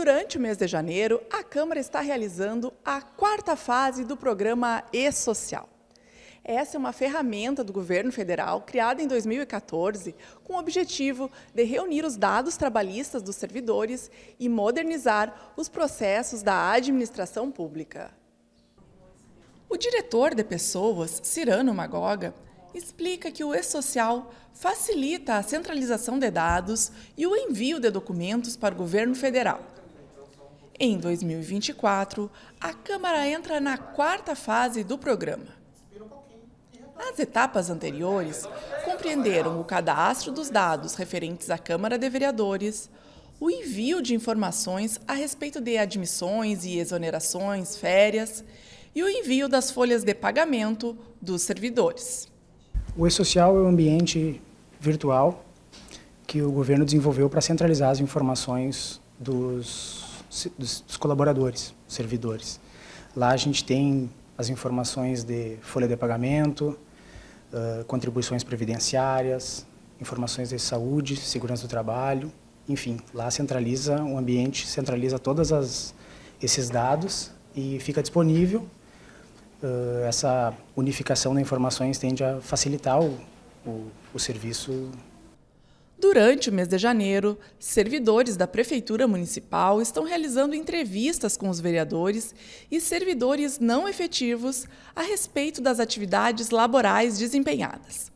Durante o mês de janeiro, a Câmara está realizando a quarta fase do programa E-Social. Essa é uma ferramenta do governo federal criada em 2014 com o objetivo de reunir os dados trabalhistas dos servidores e modernizar os processos da administração pública. O diretor de pessoas, Cirano Magoga, explica que o E-Social facilita a centralização de dados e o envio de documentos para o governo federal em 2024, a Câmara entra na quarta fase do programa. As etapas anteriores compreenderam o cadastro dos dados referentes à Câmara de Vereadores, o envio de informações a respeito de admissões e exonerações, férias e o envio das folhas de pagamento dos servidores. O e-social é um ambiente virtual que o governo desenvolveu para centralizar as informações dos dos, dos colaboradores, servidores. Lá a gente tem as informações de folha de pagamento, uh, contribuições previdenciárias, informações de saúde, segurança do trabalho, enfim, lá centraliza o ambiente, centraliza todos esses dados e fica disponível. Uh, essa unificação de informações tende a facilitar o, o, o serviço Durante o mês de janeiro, servidores da Prefeitura Municipal estão realizando entrevistas com os vereadores e servidores não efetivos a respeito das atividades laborais desempenhadas.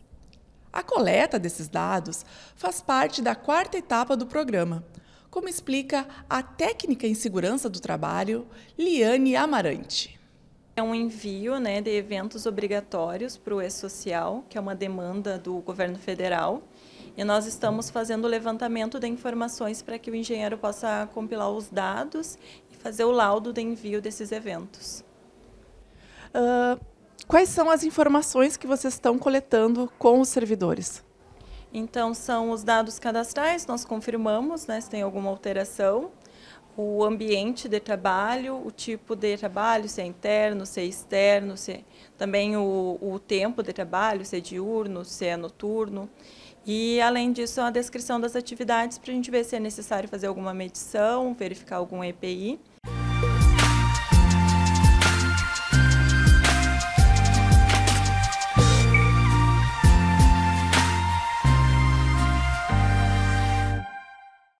A coleta desses dados faz parte da quarta etapa do programa, como explica a técnica em segurança do trabalho, Liane Amarante. É um envio né, de eventos obrigatórios para o E-Social, que é uma demanda do governo federal. E nós estamos fazendo o levantamento de informações para que o engenheiro possa compilar os dados e fazer o laudo de envio desses eventos. Uh, quais são as informações que vocês estão coletando com os servidores? Então, são os dados cadastrais, nós confirmamos né, se tem alguma alteração o ambiente de trabalho, o tipo de trabalho, se é interno, se é externo, se é... também o, o tempo de trabalho, se é diurno, se é noturno. E, além disso, a descrição das atividades para a gente ver se é necessário fazer alguma medição, verificar algum EPI.